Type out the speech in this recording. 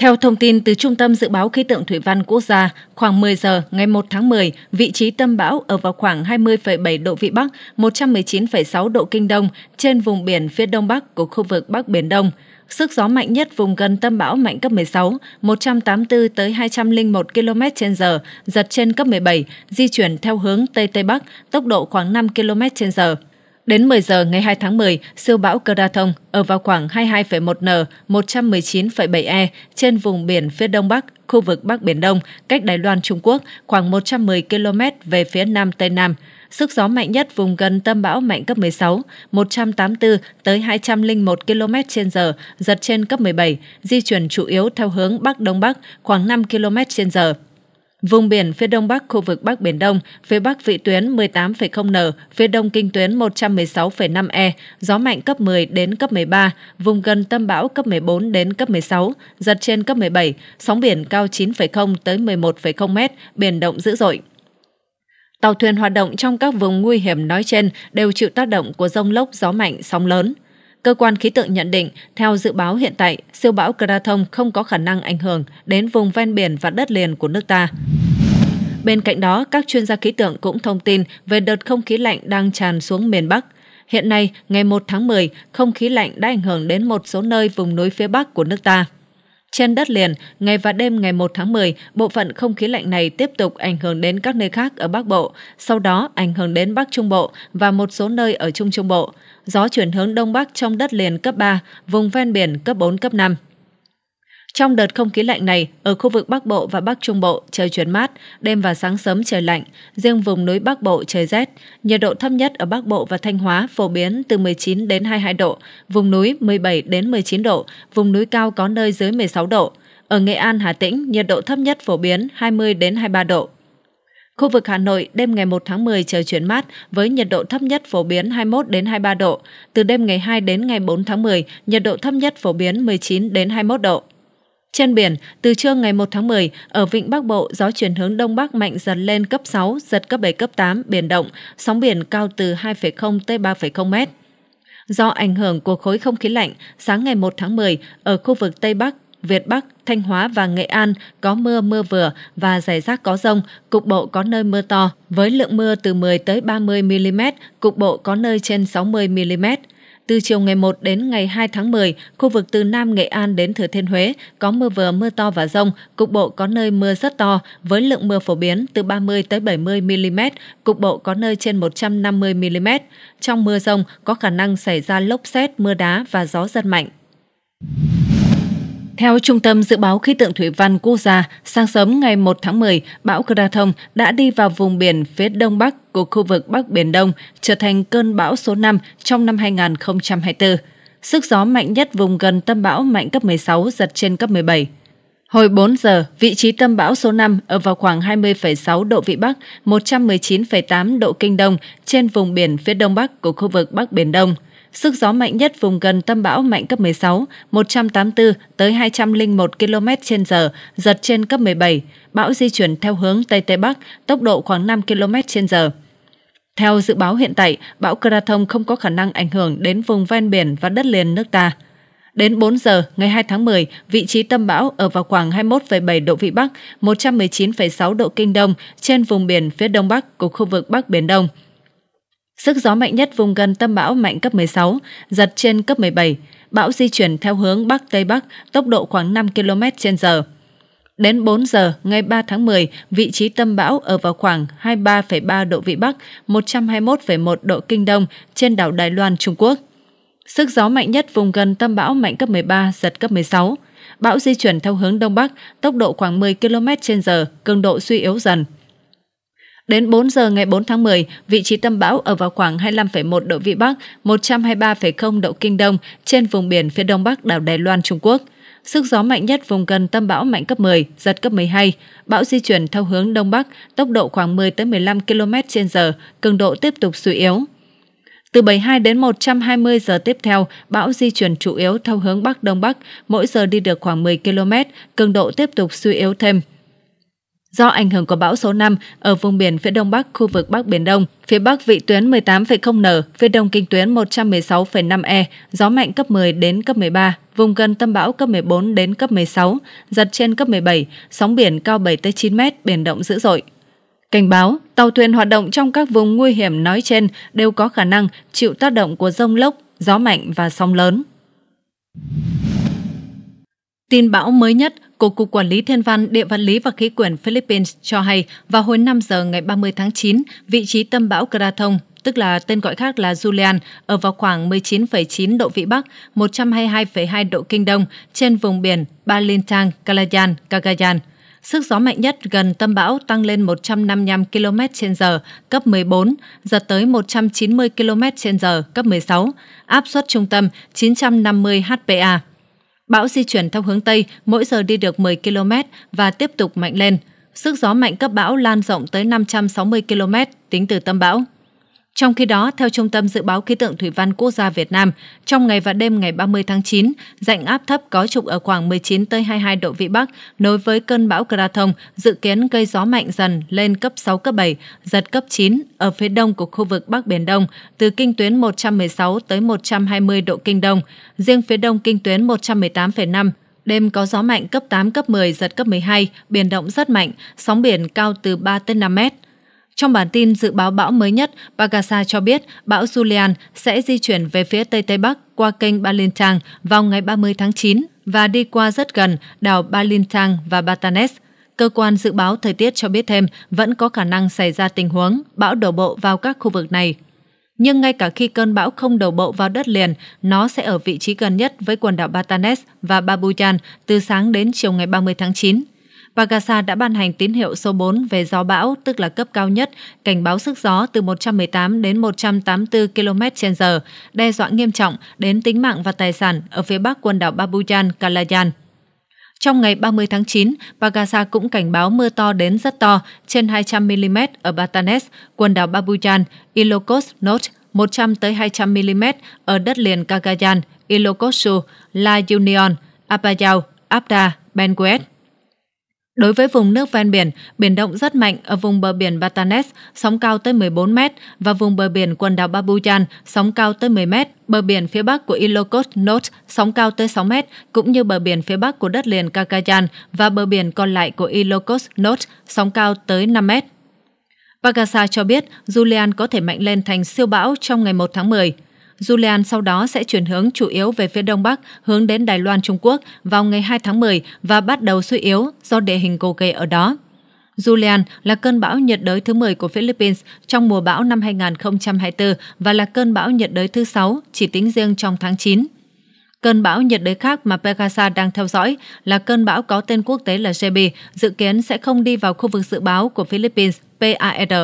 Theo thông tin từ Trung tâm Dự báo Khí tượng Thủy văn Quốc gia, khoảng 10 giờ ngày 1 tháng 10, vị trí tâm bão ở vào khoảng 20,7 độ Vĩ Bắc, 119,6 độ Kinh Đông trên vùng biển phía Đông Bắc của khu vực Bắc Biển Đông. Sức gió mạnh nhất vùng gần tâm bão mạnh cấp 16, 184 tới 201 km h giật trên cấp 17, di chuyển theo hướng Tây Tây Bắc, tốc độ khoảng 5 km h Đến 10 giờ ngày 2 tháng 10, siêu bão Thông ở vào khoảng 22,1 n, 119,7 e trên vùng biển phía đông bắc, khu vực Bắc Biển Đông, cách Đài Loan Trung Quốc khoảng 110 km về phía nam Tây Nam. Sức gió mạnh nhất vùng gần tâm bão mạnh cấp 16, 184 tới 201 km h giật trên cấp 17, di chuyển chủ yếu theo hướng Bắc Đông Bắc khoảng 5 km h Vùng biển phía đông bắc khu vực Bắc Biển Đông, phía bắc vị tuyến 18,0N, phía đông kinh tuyến 116,5E, gió mạnh cấp 10 đến cấp 13, vùng gần tâm bão cấp 14 đến cấp 16, giật trên cấp 17, sóng biển cao 9,0 tới 11,0 m, biển động dữ dội. Tàu thuyền hoạt động trong các vùng nguy hiểm nói trên đều chịu tác động của rông lốc, gió mạnh, sóng lớn. Cơ quan khí tượng nhận định, theo dự báo hiện tại, siêu bão Krathong không có khả năng ảnh hưởng đến vùng ven biển và đất liền của nước ta. Bên cạnh đó, các chuyên gia khí tượng cũng thông tin về đợt không khí lạnh đang tràn xuống miền Bắc. Hiện nay, ngày 1 tháng 10, không khí lạnh đã ảnh hưởng đến một số nơi vùng núi phía Bắc của nước ta. Trên đất liền, ngày và đêm ngày 1 tháng 10, bộ phận không khí lạnh này tiếp tục ảnh hưởng đến các nơi khác ở Bắc Bộ, sau đó ảnh hưởng đến Bắc Trung Bộ và một số nơi ở Trung Trung Bộ. Gió chuyển hướng Đông Bắc trong đất liền cấp 3, vùng ven biển cấp 4, cấp 5. Trong đợt không khí lạnh này, ở khu vực Bắc Bộ và Bắc Trung Bộ trời chuyển mát, đêm và sáng sớm trời lạnh, riêng vùng núi Bắc Bộ trời rét. Nhiệt độ thấp nhất ở Bắc Bộ và Thanh Hóa phổ biến từ 19 đến 22 độ, vùng núi 17 đến 19 độ, vùng núi cao có nơi dưới 16 độ. Ở Nghệ An, Hà Tĩnh, nhiệt độ thấp nhất phổ biến 20 đến 23 độ. Khu vực Hà Nội đêm ngày 1 tháng 10 trời chuyển mát với nhiệt độ thấp nhất phổ biến 21 đến 23 độ, từ đêm ngày 2 đến ngày 4 tháng 10, nhiệt độ thấp nhất phổ biến 19 đến 21 độ. Trên biển, từ trưa ngày 1 tháng 10, ở vịnh Bắc Bộ, gió chuyển hướng Đông Bắc mạnh dần lên cấp 6, giật cấp 7, cấp 8, biển động, sóng biển cao từ 2,0 tới 3,0 mét. Do ảnh hưởng của khối không khí lạnh, sáng ngày 1 tháng 10, ở khu vực Tây Bắc, Việt Bắc, Thanh Hóa và Nghệ An có mưa mưa vừa và rải rác có rông, cục bộ có nơi mưa to, với lượng mưa từ 10 tới 30 mm, cục bộ có nơi trên 60 mm. Từ chiều ngày 1 đến ngày 2 tháng 10, khu vực từ Nam Nghệ An đến Thừa Thiên Huế có mưa vừa mưa to và rông, cục bộ có nơi mưa rất to với lượng mưa phổ biến từ 30 tới 70 mm, cục bộ có nơi trên 150 mm. Trong mưa rông có khả năng xảy ra lốc xét, mưa đá và gió giật mạnh. Theo Trung tâm Dự báo Khí tượng Thủy văn Quốc gia, sáng sớm ngày 1 tháng 10, bão thông đã đi vào vùng biển phía đông bắc của khu vực Bắc Biển Đông, trở thành cơn bão số 5 trong năm 2024. Sức gió mạnh nhất vùng gần tâm bão mạnh cấp 16, giật trên cấp 17. Hồi 4 giờ, vị trí tâm bão số 5 ở vào khoảng 20,6 độ Vĩ Bắc, 119,8 độ Kinh Đông trên vùng biển phía đông bắc của khu vực Bắc Biển Đông – Sức gió mạnh nhất vùng gần tâm bão mạnh cấp 16, 184 tới 201 km h giật trên cấp 17. Bão di chuyển theo hướng Tây Tây Bắc, tốc độ khoảng 5 km h Theo dự báo hiện tại, bão Krathong không có khả năng ảnh hưởng đến vùng ven biển và đất liền nước ta. Đến 4 giờ ngày 2 tháng 10, vị trí tâm bão ở vào khoảng 21,7 độ Vĩ Bắc, 119,6 độ Kinh Đông trên vùng biển phía Đông Bắc của khu vực Bắc Biển Đông. Sức gió mạnh nhất vùng gần tâm bão mạnh cấp 16, giật trên cấp 17. Bão di chuyển theo hướng Bắc Tây Bắc, tốc độ khoảng 5 km h Đến 4 giờ ngày 3 tháng 10, vị trí tâm bão ở vào khoảng 23,3 độ Vĩ Bắc, 121,1 độ Kinh Đông trên đảo Đài Loan, Trung Quốc. Sức gió mạnh nhất vùng gần tâm bão mạnh cấp 13, giật cấp 16. Bão di chuyển theo hướng Đông Bắc, tốc độ khoảng 10 km h cường độ suy yếu dần. Đến 4 giờ ngày 4 tháng 10, vị trí tâm bão ở vào khoảng 25,1 độ Vĩ Bắc, 123,0 độ Kinh Đông trên vùng biển phía đông bắc đảo Đài Loan, Trung Quốc. Sức gió mạnh nhất vùng gần tâm bão mạnh cấp 10, giật cấp 12. Bão di chuyển theo hướng Đông Bắc, tốc độ khoảng 10-15 km h cường độ tiếp tục suy yếu. Từ 72 đến 120 giờ tiếp theo, bão di chuyển chủ yếu theo hướng Bắc Đông Bắc, mỗi giờ đi được khoảng 10 km, cường độ tiếp tục suy yếu thêm. Do ảnh hưởng của bão số 5 ở vùng biển phía đông bắc khu vực Bắc Biển Đông, phía bắc vị tuyến 18,0N, phía đông kinh tuyến 116,5E, gió mạnh cấp 10 đến cấp 13, vùng gần tâm bão cấp 14 đến cấp 16, giật trên cấp 17, sóng biển cao 7-9 mét, biển động dữ dội. Cảnh báo, tàu thuyền hoạt động trong các vùng nguy hiểm nói trên đều có khả năng chịu tác động của rông lốc, gió mạnh và sóng lớn. Tin bão mới nhất của Cục Quản lý Thiên văn, Địa văn lý và Khí quyển Philippines cho hay vào hồi 5 giờ ngày 30 tháng 9, vị trí tâm bão Krathong tức là tên gọi khác là Julian, ở vào khoảng 19,9 độ Vĩ Bắc, 122,2 độ Kinh Đông, trên vùng biển Balintang, Kalayan, Cagayan. Sức gió mạnh nhất gần tâm bão tăng lên 155 km h cấp 14, giật tới 190 km h cấp 16, áp suất trung tâm 950 HPA. Bão di chuyển theo hướng Tây, mỗi giờ đi được 10 km và tiếp tục mạnh lên. Sức gió mạnh cấp bão lan rộng tới 560 km tính từ tâm bão. Trong khi đó, theo Trung tâm Dự báo Khí tượng Thủy văn Quốc gia Việt Nam, trong ngày và đêm ngày 30 tháng 9, dạnh áp thấp có trục ở khoảng 19 tới 22 độ Vĩ Bắc nối với cơn bão Krathong dự kiến gây gió mạnh dần lên cấp 6 cấp 7, giật cấp 9 ở phía đông của khu vực Bắc Biển Đông từ kinh tuyến 116 tới 120 độ kinh đông, riêng phía đông kinh tuyến 118,5 Đêm có gió mạnh cấp 8, cấp 10, giật cấp 12, biển động rất mạnh, sóng biển cao từ 3 tới 5 mét. Trong bản tin dự báo bão mới nhất, Bagasa cho biết bão Julian sẽ di chuyển về phía Tây Tây Bắc qua kênh Balintang vào ngày 30 tháng 9 và đi qua rất gần đảo Balintang và Batanes. Cơ quan dự báo thời tiết cho biết thêm vẫn có khả năng xảy ra tình huống bão đổ bộ vào các khu vực này. Nhưng ngay cả khi cơn bão không đổ bộ vào đất liền, nó sẽ ở vị trí gần nhất với quần đảo Batanes và Babuyan từ sáng đến chiều ngày 30 tháng 9. Bagasa đã ban hành tín hiệu số 4 về gió bão, tức là cấp cao nhất, cảnh báo sức gió từ 118 đến 184 km/h, đe dọa nghiêm trọng đến tính mạng và tài sản ở phía bắc quần đảo Babuyan, Kalayan. Trong ngày 30 tháng 9, Bagasa cũng cảnh báo mưa to đến rất to, trên 200mm ở Batanes, quần đảo Babuyan, Ilocos Norte, 100 tới 200 mm ở đất liền Cagayan, Ilocoshu, La Union, Apayao, Abda, Benguet. Đối với vùng nước ven biển, biển động rất mạnh ở vùng bờ biển Batanes, sóng cao tới 14 m và vùng bờ biển quần đảo Babuyan, sóng cao tới 10 m, bờ biển phía bắc của Ilocos Norte, sóng cao tới 6 m, cũng như bờ biển phía bắc của đất liền Cagayan và bờ biển còn lại của Ilocos Norte, sóng cao tới 5 m. Pagasa cho biết Julian có thể mạnh lên thành siêu bão trong ngày 1 tháng 10. Julian sau đó sẽ chuyển hướng chủ yếu về phía đông bắc, hướng đến Đài Loan Trung Quốc vào ngày 2 tháng 10 và bắt đầu suy yếu do địa hình gồ ghề ở đó. Julian là cơn bão nhiệt đới thứ 10 của Philippines trong mùa bão năm 2024 và là cơn bão nhiệt đới thứ 6 chỉ tính riêng trong tháng 9. Cơn bão nhiệt đới khác mà Pegasa đang theo dõi là cơn bão có tên quốc tế là Jebi, dự kiến sẽ không đi vào khu vực dự báo của Philippines PAR.